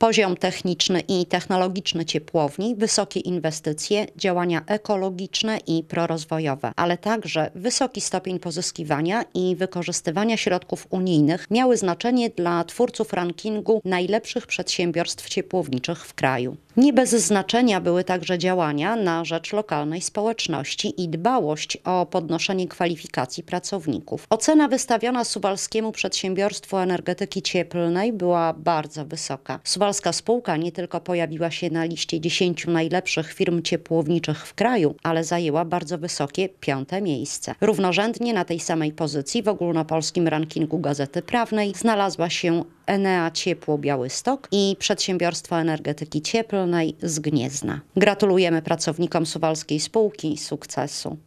Poziom techniczny i technologiczny ciepłowni, wysokie inwestycje, działania ekologiczne i prorozwojowe, ale także wysoki stopień pozyskiwania i wykorzystywania środków unijnych miały znaczenie dla twórców rankingu najlepszych przedsiębiorstw ciepłowniczych w kraju. Nie bez znaczenia były także działania na rzecz lokalnej społeczności i dbałość o podnoszenie kwalifikacji pracowników. Ocena wystawiona Suwalskiemu Przedsiębiorstwu Energetyki Cieplnej była bardzo wysoka. Suwal Polska spółka nie tylko pojawiła się na liście 10 najlepszych firm ciepłowniczych w kraju, ale zajęła bardzo wysokie piąte miejsce. Równorzędnie na tej samej pozycji w ogólnopolskim rankingu Gazety Prawnej znalazła się Enea Ciepło Białystok i Przedsiębiorstwo Energetyki Cieplnej z Gniezna. Gratulujemy pracownikom Suwalskiej Spółki sukcesu.